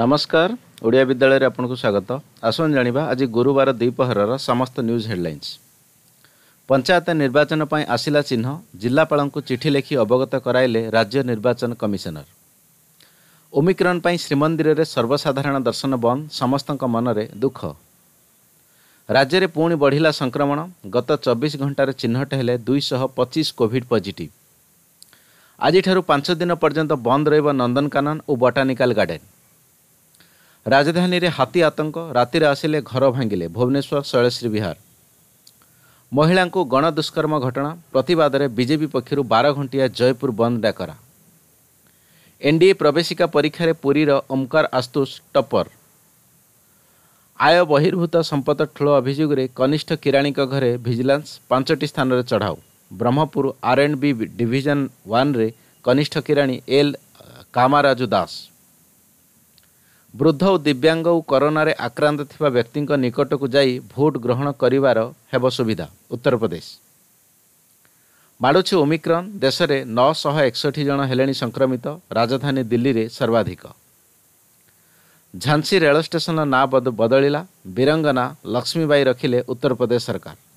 ନମସ୍କାର ଓଡ଼ିଆ ବିଦ୍ୟାଳୟରେ ଆପଣଙ୍କୁ ସ୍ୱାଗତ ଆସନ୍ତୁ ଜାଣିବା ଆଜି ଗୁରୁବାର ଦ୍ୱିପହରର ସମସ୍ତ ନ୍ୟୁଜ୍ ହେଡ଼ଲାଇନ୍ସ ପଞ୍ଚାୟତ ନିର୍ବାଚନ ପାଇଁ ଆସିଲା ଚିହ୍ନ ଜିଲ୍ଲାପାଳଙ୍କୁ ଚିଠି ଲେଖି ଅବଗତ କରାଇଲେ ରାଜ୍ୟ ନିର୍ବାଚନ କମିଶନର ଓମିକ୍ରନ୍ ପାଇଁ ଶ୍ରୀମନ୍ଦିରରେ ସର୍ବସାଧାରଣ ଦର୍ଶନ ବନ୍ଦ ସମସ୍ତଙ୍କ ମନରେ ଦୁଃଖ ରାଜ୍ୟରେ ପୁଣି ବଢ଼ିଲା ସଂକ୍ରମଣ ଗତ ଚବିଶ ଘଣ୍ଟାରେ ଚିହ୍ନଟ ହେଲେ ଦୁଇଶହ ପଚିଶ କୋଭିଡ଼ ପଜିଟିଭ ଆଜିଠାରୁ ପାଞ୍ଚ ଦିନ ପର୍ଯ୍ୟନ୍ତ ବନ୍ଦ ରହିବ ନନ୍ଦନକାନନ ଓ ବଟାନିକାଲ ଗାର୍ଡ଼େନ ରାଜଧାନୀରେ ହାତୀ ଆତଙ୍କ ରାତିରେ ଆସିଲେ ଘର ଭାଙ୍ଗିଲେ ଭୁବନେଶ୍ୱର ଶୈଳଶ୍ରୀ ବିହାର ମହିଳାଙ୍କୁ ଗଣ ଦୁଷ୍କର୍ମ ଘଟଣା ପ୍ରତିବାଦରେ ବିଜେପି ପକ୍ଷରୁ ବାର ଘଣ୍ଟିଆ ଜୟପୁର ବନ୍ଦ ଡାକରା ଏନ୍ଡିଏ ପ୍ରବେଶିକା ପରୀକ୍ଷାରେ ପୁରୀର ଓମ୍କାର ଆସ୍ତୁସ୍ ଟପର ଆୟ ବହିର୍ଭୂତ ସମ୍ପଦ ଠୁଳ ଅଭିଯୋଗରେ କନିଷ୍ଠ କିରାଣୀଙ୍କ ଘରେ ଭିଜିଲାନ୍ସ ପାଞ୍ଚଟି ସ୍ଥାନରେ ଚଢ଼ାଉ Brahmapur R and B division ୱାନ୍ରେ କନିଷ୍ଠ କିରାଣୀ ଏଲ୍ କାମାରାଜୁ ଦାସ ବୃଦ୍ଧ ଓ ଦିବ୍ୟାଙ୍ଗ ଓ କରୋନାରେ ଆକ୍ରାନ୍ତ ଥିବା ବ୍ୟକ୍ତିଙ୍କ ନିକଟକୁ ଯାଇ ଭୋଟ୍ ଗ୍ରହଣ କରିବାର ହେବ ସୁବିଧା ଉତ୍ତରପ୍ରଦେଶ ମାଡ଼ୁଛି ଓମିକ୍ରନ୍ ଦେଶରେ ନଅଶହ ଏକଷଠି ଜଣ ହେଲେଣି ସଂକ୍ରମିତ ରାଜଧାନୀ ଦିଲ୍ଲୀରେ ସର୍ବାଧିକ ଝାନ୍ସୀ ରେଳ ଷ୍ଟେସନର ନାଁ ବଦଳିଲା ବୀରଙ୍ଗନା ଲକ୍ଷ୍ମୀବାଇ ରଖିଲେ ଉତ୍ତରପ୍ରଦେଶ ସରକାର